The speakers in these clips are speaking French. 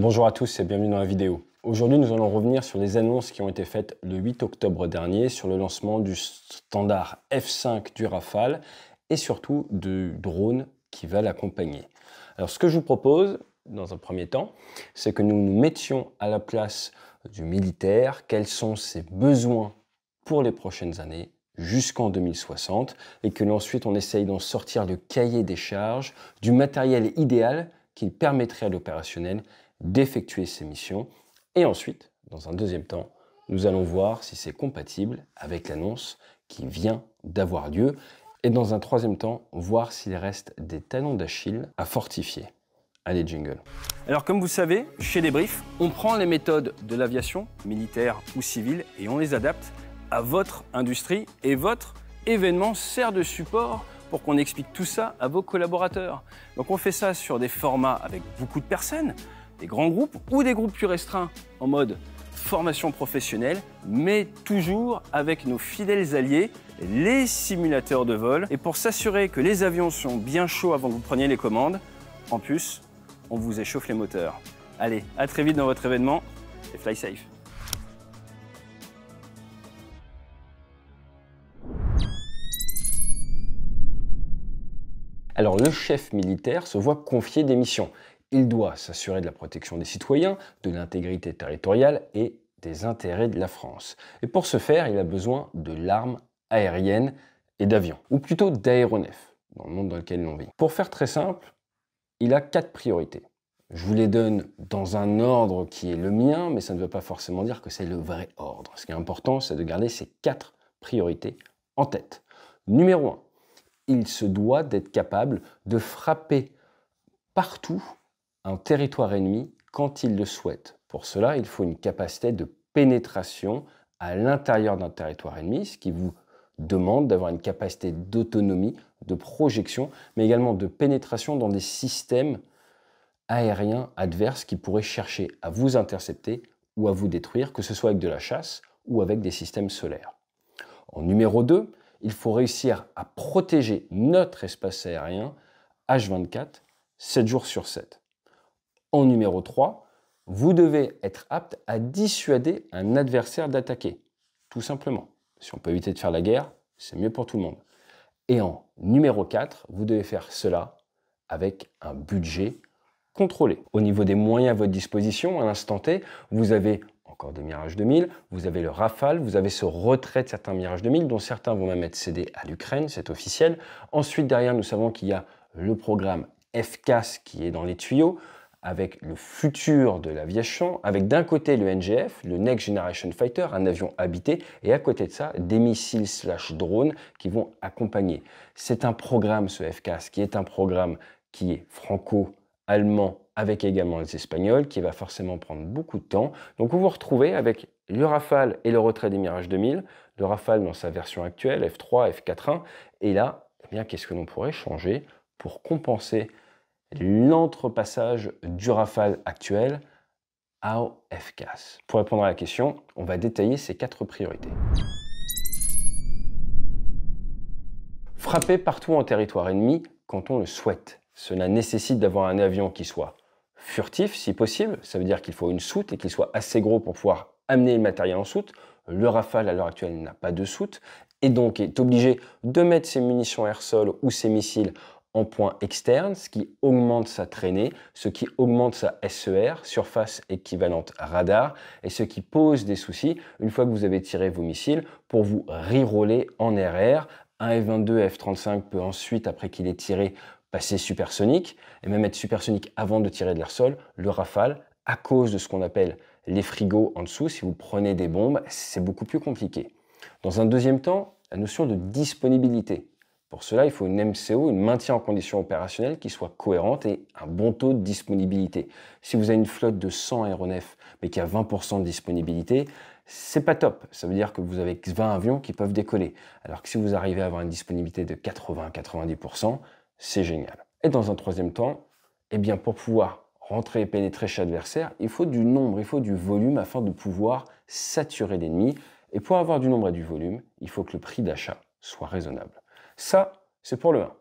Bonjour à tous et bienvenue dans la vidéo. Aujourd'hui, nous allons revenir sur les annonces qui ont été faites le 8 octobre dernier sur le lancement du standard F5 du Rafale et surtout du drone qui va l'accompagner. Alors, ce que je vous propose, dans un premier temps, c'est que nous nous mettions à la place du militaire, quels sont ses besoins pour les prochaines années jusqu'en 2060, et que ensuite on essaye d'en sortir le cahier des charges, du matériel idéal qui permettrait à l'opérationnel d'effectuer ces missions. Et ensuite, dans un deuxième temps, nous allons voir si c'est compatible avec l'annonce qui vient d'avoir lieu. Et dans un troisième temps, voir s'il reste des talons d'Achille à fortifier. Allez, jingle. Alors comme vous savez, chez Débrief, on prend les méthodes de l'aviation, militaire ou civile, et on les adapte à votre industrie. Et votre événement sert de support pour qu'on explique tout ça à vos collaborateurs. Donc on fait ça sur des formats avec beaucoup de personnes, des grands groupes ou des groupes plus restreints en mode formation professionnelle, mais toujours avec nos fidèles alliés, les simulateurs de vol. Et pour s'assurer que les avions sont bien chauds avant que vous preniez les commandes, en plus, on vous échauffe les moteurs. Allez, à très vite dans votre événement et fly safe Alors le chef militaire se voit confier des missions. Il doit s'assurer de la protection des citoyens, de l'intégrité territoriale et des intérêts de la France. Et pour ce faire, il a besoin de l'arme aérienne et d'avions, ou plutôt d'aéronefs, dans le monde dans lequel l'on vit. Pour faire très simple, il a quatre priorités. Je vous les donne dans un ordre qui est le mien, mais ça ne veut pas forcément dire que c'est le vrai ordre. Ce qui est important, c'est de garder ces quatre priorités en tête. Numéro un, il se doit d'être capable de frapper partout un territoire ennemi quand il le souhaite. Pour cela, il faut une capacité de pénétration à l'intérieur d'un territoire ennemi, ce qui vous demande d'avoir une capacité d'autonomie, de projection, mais également de pénétration dans des systèmes aériens adverses qui pourraient chercher à vous intercepter ou à vous détruire, que ce soit avec de la chasse ou avec des systèmes solaires. En numéro 2, il faut réussir à protéger notre espace aérien H24 7 jours sur 7. En numéro 3, vous devez être apte à dissuader un adversaire d'attaquer, tout simplement. Si on peut éviter de faire la guerre, c'est mieux pour tout le monde. Et en numéro 4, vous devez faire cela avec un budget contrôlé. Au niveau des moyens à votre disposition, à l'instant T, vous avez encore des Mirage 2000, vous avez le Rafale, vous avez ce retrait de certains Mirage 2000, dont certains vont même être cédés à l'Ukraine, c'est officiel. Ensuite, derrière, nous savons qu'il y a le programme FCAS qui est dans les tuyaux avec le futur de l'aviation, avec d'un côté le NGF, le Next Generation Fighter, un avion habité, et à côté de ça, des missiles slash drones qui vont accompagner. C'est un programme, ce FCAS, qui est un programme qui est franco-allemand avec également les Espagnols, qui va forcément prendre beaucoup de temps. Donc vous vous retrouvez avec le Rafale et le retrait des Mirage 2000, le Rafale dans sa version actuelle, F3, F4.1, et là, eh bien, qu'est-ce que l'on pourrait changer pour compenser l'entrepassage du Rafale actuel au FCAS. Pour répondre à la question, on va détailler ces quatre priorités. Frapper partout en territoire ennemi quand on le souhaite. Cela nécessite d'avoir un avion qui soit furtif si possible, ça veut dire qu'il faut une soute et qu'il soit assez gros pour pouvoir amener le matériel en soute. Le Rafale à l'heure actuelle n'a pas de soute et donc est obligé de mettre ses munitions air-sol ou ses missiles en point externe, ce qui augmente sa traînée, ce qui augmente sa SER, surface équivalente radar, et ce qui pose des soucis une fois que vous avez tiré vos missiles pour vous reroller en RR. Un F-22 F-35 peut ensuite, après qu'il ait tiré, passer supersonique, et même être supersonique avant de tirer de l'air-sol, le rafale, à cause de ce qu'on appelle les frigos en dessous, si vous prenez des bombes, c'est beaucoup plus compliqué. Dans un deuxième temps, la notion de disponibilité. Pour cela, il faut une MCO, une maintien en condition opérationnelle qui soit cohérente et un bon taux de disponibilité. Si vous avez une flotte de 100 aéronefs mais qui a 20% de disponibilité, c'est pas top. Ça veut dire que vous avez 20 avions qui peuvent décoller. Alors que si vous arrivez à avoir une disponibilité de 80-90%, c'est génial. Et dans un troisième temps, eh bien pour pouvoir rentrer et pénétrer chez l'adversaire, il faut du nombre, il faut du volume afin de pouvoir saturer l'ennemi. Et pour avoir du nombre et du volume, il faut que le prix d'achat soit raisonnable. Ça, c'est pour le 1.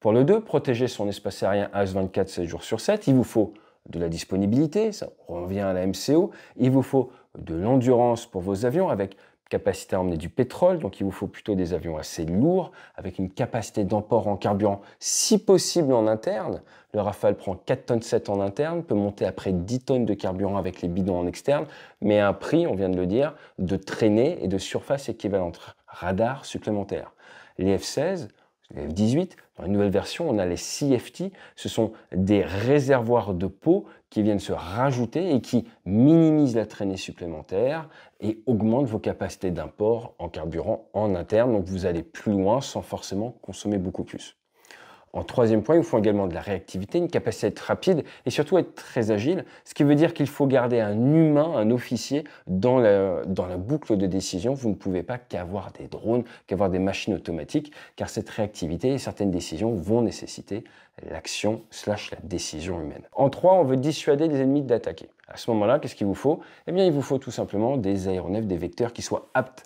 Pour le 2, protéger son espace aérien H24 7 jours sur 7, il vous faut de la disponibilité, ça revient à la MCO, il vous faut de l'endurance pour vos avions avec capacité à emmener du pétrole, donc il vous faut plutôt des avions assez lourds, avec une capacité d'emport en carburant si possible en interne. Le Rafale prend 4 tonnes 7 en interne, peut monter après 10 tonnes de carburant avec les bidons en externe, mais à un prix, on vient de le dire, de traînée et de surface équivalente, radar supplémentaire les F16, les F18. Dans une nouvelle version, on a les CFT. Ce sont des réservoirs de peau qui viennent se rajouter et qui minimisent la traînée supplémentaire et augmentent vos capacités d'import en carburant en interne. Donc vous allez plus loin sans forcément consommer beaucoup plus. En troisième point, il faut également de la réactivité, une capacité à être rapide et surtout être très agile, ce qui veut dire qu'il faut garder un humain, un officier dans la, dans la boucle de décision. Vous ne pouvez pas qu'avoir des drones, qu'avoir des machines automatiques, car cette réactivité et certaines décisions vont nécessiter l'action slash la décision humaine. En trois, on veut dissuader les ennemis d'attaquer. À ce moment-là, qu'est-ce qu'il vous faut Eh bien, il vous faut tout simplement des aéronefs, des vecteurs qui soient aptes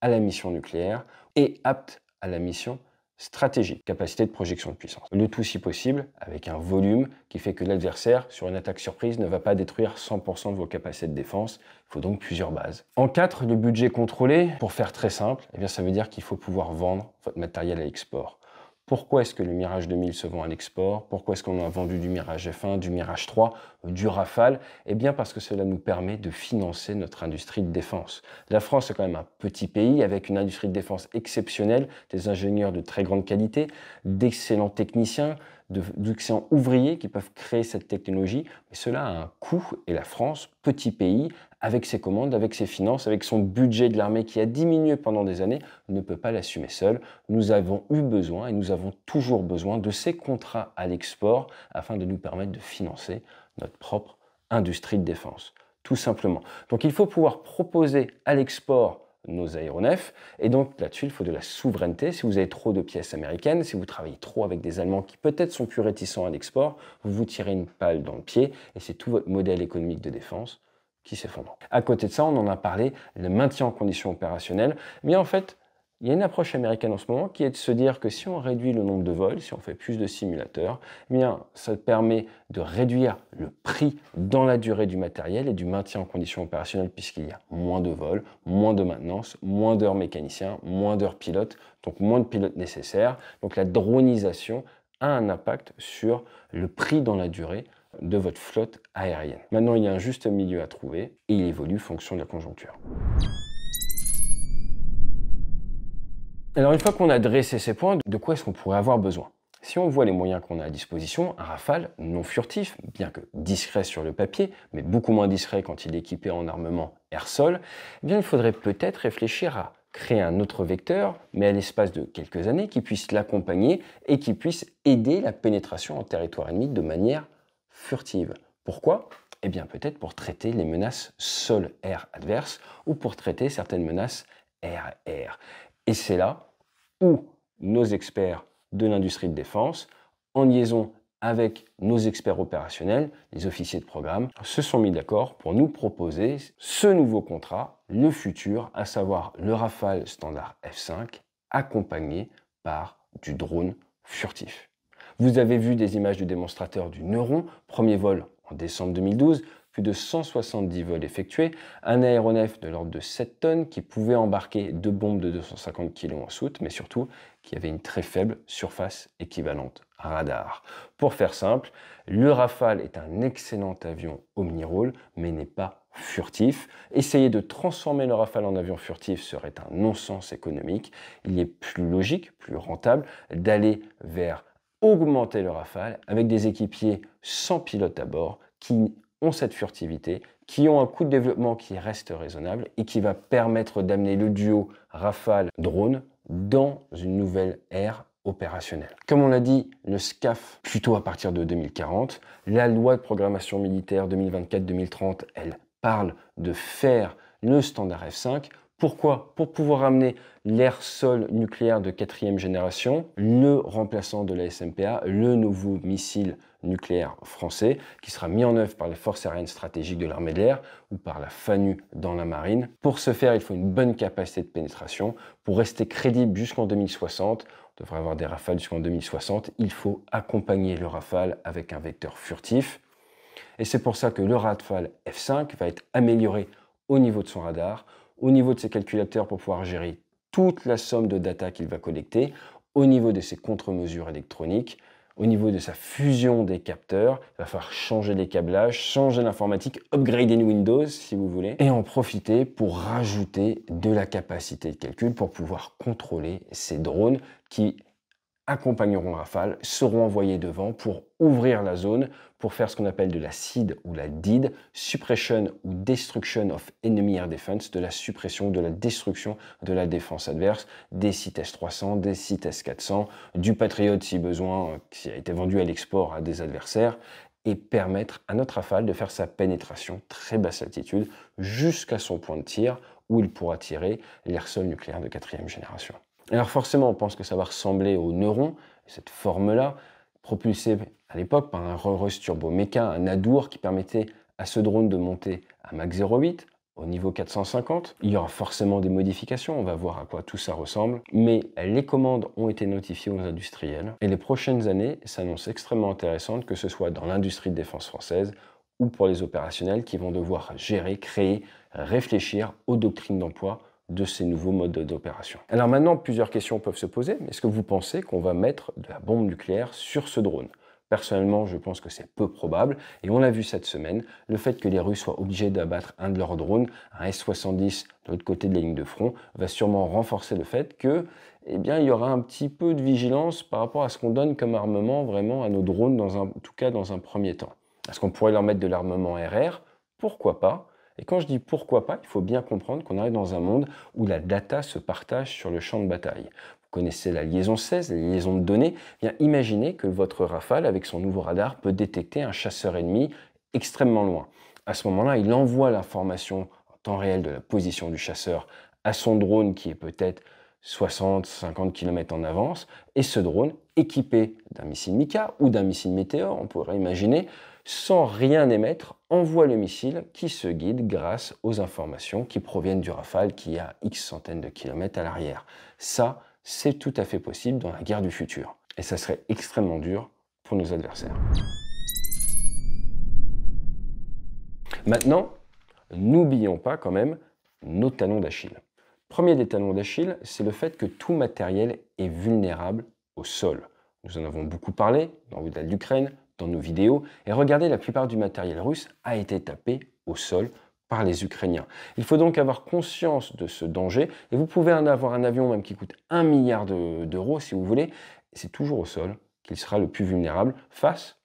à la mission nucléaire et aptes à la mission Stratégie, capacité de projection de puissance. Le tout si possible avec un volume qui fait que l'adversaire, sur une attaque surprise, ne va pas détruire 100% de vos capacités de défense. Il faut donc plusieurs bases. En 4, le budget contrôlé, pour faire très simple, eh bien, ça veut dire qu'il faut pouvoir vendre votre matériel à export. Pourquoi est-ce que le Mirage 2000 se vend à l'export Pourquoi est-ce qu'on a vendu du Mirage F1, du Mirage 3 du Rafale et eh bien parce que cela nous permet de financer notre industrie de défense. La France est quand même un petit pays avec une industrie de défense exceptionnelle, des ingénieurs de très grande qualité, d'excellents techniciens, d'excellents ouvriers qui peuvent créer cette technologie, mais cela a un coût et la France, petit pays, avec ses commandes, avec ses finances, avec son budget de l'armée qui a diminué pendant des années, ne peut pas l'assumer seule. Nous avons eu besoin et nous avons toujours besoin de ces contrats à l'export afin de nous permettre de financer notre propre industrie de défense, tout simplement. Donc il faut pouvoir proposer à l'export nos aéronefs. Et donc là-dessus, il faut de la souveraineté. Si vous avez trop de pièces américaines, si vous travaillez trop avec des Allemands qui peut-être sont plus réticents à l'export, vous vous tirez une palle dans le pied et c'est tout votre modèle économique de défense qui s'effondre. À côté de ça, on en a parlé, le maintien en condition opérationnelle. Mais en fait, il y a une approche américaine en ce moment qui est de se dire que si on réduit le nombre de vols, si on fait plus de simulateurs, eh bien ça permet de réduire le prix dans la durée du matériel et du maintien en condition opérationnelle puisqu'il y a moins de vols, moins de maintenance, moins d'heures mécaniciens, moins d'heures pilotes, donc moins de pilotes nécessaires. Donc la dronisation a un impact sur le prix dans la durée de votre flotte aérienne. Maintenant, il y a un juste milieu à trouver et il évolue en fonction de la conjoncture. Alors une fois qu'on a dressé ces points, de quoi est-ce qu'on pourrait avoir besoin si on voit les moyens qu'on a à disposition, un rafale non furtif, bien que discret sur le papier, mais beaucoup moins discret quand il est équipé en armement air-sol, eh bien il faudrait peut-être réfléchir à créer un autre vecteur, mais à l'espace de quelques années, qui puisse l'accompagner et qui puisse aider la pénétration en territoire ennemi de manière furtive. Pourquoi Eh bien peut-être pour traiter les menaces sol-air adverses ou pour traiter certaines menaces air-air. Et c'est là où nos experts de l'industrie de défense, en liaison avec nos experts opérationnels, les officiers de programme, se sont mis d'accord pour nous proposer ce nouveau contrat, le futur, à savoir le Rafale standard F5, accompagné par du drone furtif. Vous avez vu des images du démonstrateur du Neuron, premier vol en décembre 2012, plus de 170 vols effectués, un aéronef de l'ordre de 7 tonnes qui pouvait embarquer deux bombes de 250 kg en soute, mais surtout qui avait une très faible surface équivalente à radar. Pour faire simple, le Rafale est un excellent avion omnirole, mais n'est pas furtif. Essayer de transformer le Rafale en avion furtif serait un non-sens économique. Il est plus logique, plus rentable d'aller vers augmenter le Rafale avec des équipiers sans pilote à bord qui ont cette furtivité, qui ont un coût de développement qui reste raisonnable et qui va permettre d'amener le duo Rafale-Drone dans une nouvelle ère opérationnelle. Comme on l'a dit, le SCAF plutôt à partir de 2040, la loi de programmation militaire 2024-2030, elle parle de faire le standard F5 pourquoi Pour pouvoir amener l'air-sol nucléaire de quatrième génération, le remplaçant de la SMPA, le nouveau missile nucléaire français, qui sera mis en œuvre par les forces aériennes stratégiques de l'armée de l'air ou par la FANU dans la marine. Pour ce faire, il faut une bonne capacité de pénétration. Pour rester crédible jusqu'en 2060, on devrait avoir des rafales jusqu'en 2060, il faut accompagner le rafale avec un vecteur furtif. Et c'est pour ça que le rafale F5 va être amélioré au niveau de son radar au niveau de ses calculateurs pour pouvoir gérer toute la somme de data qu'il va collecter, au niveau de ses contre-mesures électroniques, au niveau de sa fusion des capteurs, il va falloir changer les câblages, changer l'informatique, upgrader Windows si vous voulez, et en profiter pour rajouter de la capacité de calcul pour pouvoir contrôler ces drones qui accompagneront Rafale seront envoyés devant pour ouvrir la zone, pour faire ce qu'on appelle de la CID ou la DID, Suppression ou Destruction of Enemy Air Defense, de la suppression, de la destruction de la défense adverse, des sites S-300, des sites S-400, du Patriot si besoin, euh, qui a été vendu à l'export à des adversaires, et permettre à notre Rafale de faire sa pénétration très basse altitude jusqu'à son point de tir où il pourra tirer l'air sol nucléaire de quatrième génération. Alors forcément, on pense que ça va ressembler au neuron, cette forme-là, propulsée à l'époque par un rotor Turbo Mecha, un Adour qui permettait à ce drone de monter à Mach 08 au niveau 450. Il y aura forcément des modifications, on va voir à quoi tout ça ressemble, mais les commandes ont été notifiées aux industriels et les prochaines années s'annoncent extrêmement intéressantes, que ce soit dans l'industrie de défense française ou pour les opérationnels qui vont devoir gérer, créer, réfléchir aux doctrines d'emploi de ces nouveaux modes d'opération. Alors maintenant, plusieurs questions peuvent se poser. Est-ce que vous pensez qu'on va mettre de la bombe nucléaire sur ce drone Personnellement, je pense que c'est peu probable, et on l'a vu cette semaine, le fait que les Russes soient obligés d'abattre un de leurs drones, un S-70, de l'autre côté de la ligne de front, va sûrement renforcer le fait que, eh bien, il y aura un petit peu de vigilance par rapport à ce qu'on donne comme armement vraiment à nos drones, dans en tout cas dans un premier temps. Est-ce qu'on pourrait leur mettre de l'armement RR Pourquoi pas et quand je dis pourquoi pas, il faut bien comprendre qu'on arrive dans un monde où la data se partage sur le champ de bataille. Vous connaissez la liaison 16, la liaison de données. Eh bien, imaginez que votre Rafale, avec son nouveau radar, peut détecter un chasseur ennemi extrêmement loin. À ce moment-là, il envoie l'information en temps réel de la position du chasseur à son drone qui est peut-être 60-50 km en avance, et ce drone, équipé d'un missile Mika ou d'un missile Météor, on pourrait imaginer, sans rien émettre, envoie le missile qui se guide grâce aux informations qui proviennent du Rafale qui est à X centaines de kilomètres à l'arrière. Ça, c'est tout à fait possible dans la guerre du futur. Et ça serait extrêmement dur pour nos adversaires. Maintenant, n'oublions pas quand même nos talons d'Achille. Premier des talons d'Achille, c'est le fait que tout matériel est vulnérable au sol. Nous en avons beaucoup parlé dans le de l'Ukraine, dans nos vidéos, et regardez, la plupart du matériel russe a été tapé au sol par les Ukrainiens. Il faut donc avoir conscience de ce danger, et vous pouvez en avoir un avion même qui coûte un milliard d'euros, si vous voulez, c'est toujours au sol qu'il sera le plus vulnérable face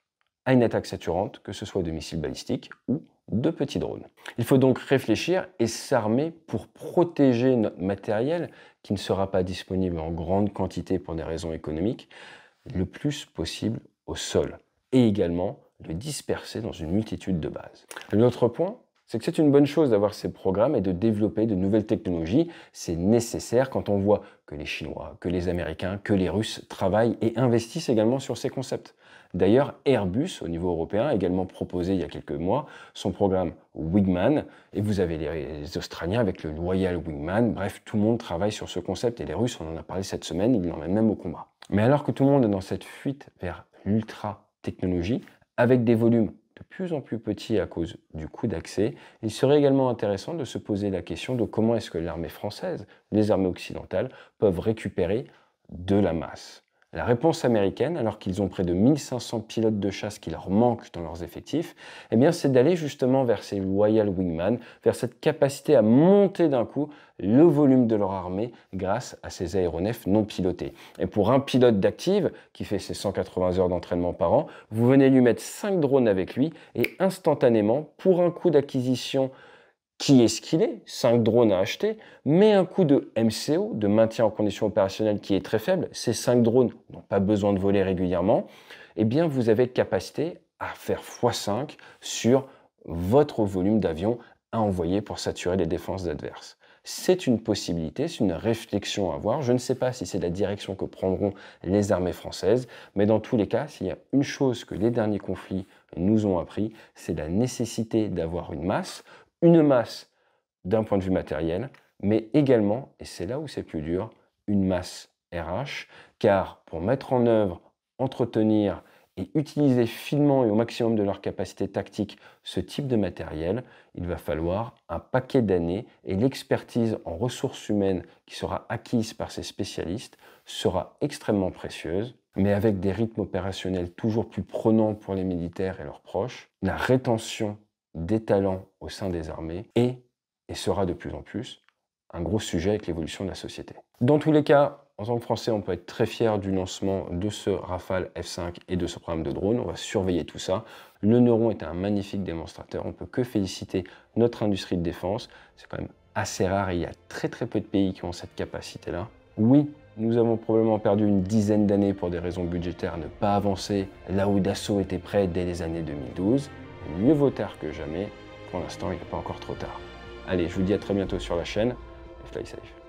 à une attaque saturante, que ce soit de missiles balistiques ou de petits drones. Il faut donc réfléchir et s'armer pour protéger notre matériel qui ne sera pas disponible en grande quantité pour des raisons économiques le plus possible au sol et également le disperser dans une multitude de bases. L'autre point, c'est que c'est une bonne chose d'avoir ces programmes et de développer de nouvelles technologies. C'est nécessaire quand on voit que les Chinois, que les Américains, que les Russes travaillent et investissent également sur ces concepts. D'ailleurs, Airbus, au niveau européen, a également proposé il y a quelques mois son programme Wigman, et vous avez les Australiens avec le Loyal Wingman, bref, tout le monde travaille sur ce concept, et les Russes, on en a parlé cette semaine, ils l'emmènent même au combat. Mais alors que tout le monde est dans cette fuite vers l'ultra-technologie, avec des volumes de plus en plus petits à cause du coût d'accès, il serait également intéressant de se poser la question de comment est-ce que l'armée française, les armées occidentales, peuvent récupérer de la masse. La réponse américaine, alors qu'ils ont près de 1500 pilotes de chasse qui leur manquent dans leurs effectifs, eh bien c'est d'aller justement vers ces loyal Wingman, vers cette capacité à monter d'un coup le volume de leur armée grâce à ces aéronefs non pilotés. Et pour un pilote d'active qui fait ses 180 heures d'entraînement par an, vous venez lui mettre 5 drones avec lui et instantanément, pour un coût d'acquisition qui est ce qu'il est, 5 drones à acheter, mais un coût de MCO, de maintien en condition opérationnelle qui est très faible, ces 5 drones n'ont pas besoin de voler régulièrement, eh bien vous avez capacité à faire x5 sur votre volume d'avions à envoyer pour saturer les défenses adverses. C'est une possibilité, c'est une réflexion à avoir. Je ne sais pas si c'est la direction que prendront les armées françaises, mais dans tous les cas, s'il y a une chose que les derniers conflits nous ont appris, c'est la nécessité d'avoir une masse une masse d'un point de vue matériel, mais également, et c'est là où c'est plus dur, une masse RH, car pour mettre en œuvre, entretenir et utiliser finement et au maximum de leur capacité tactique ce type de matériel, il va falloir un paquet d'années et l'expertise en ressources humaines qui sera acquise par ces spécialistes sera extrêmement précieuse. Mais avec des rythmes opérationnels toujours plus prenants pour les militaires et leurs proches, la rétention des talents au sein des armées et sera de plus en plus un gros sujet avec l'évolution de la société. Dans tous les cas, en tant que Français, on peut être très fier du lancement de ce Rafale F5 et de ce programme de drone. On va surveiller tout ça. Le Neuron est un magnifique démonstrateur. On ne peut que féliciter notre industrie de défense. C'est quand même assez rare et il y a très très peu de pays qui ont cette capacité-là. Oui, nous avons probablement perdu une dizaine d'années pour des raisons budgétaires à ne pas avancer là où Dassault était prêt dès les années 2012. Mieux vaut tard que jamais pour l'instant, il n'est pas encore trop tard. Allez, je vous dis à très bientôt sur la chaîne et fly safe.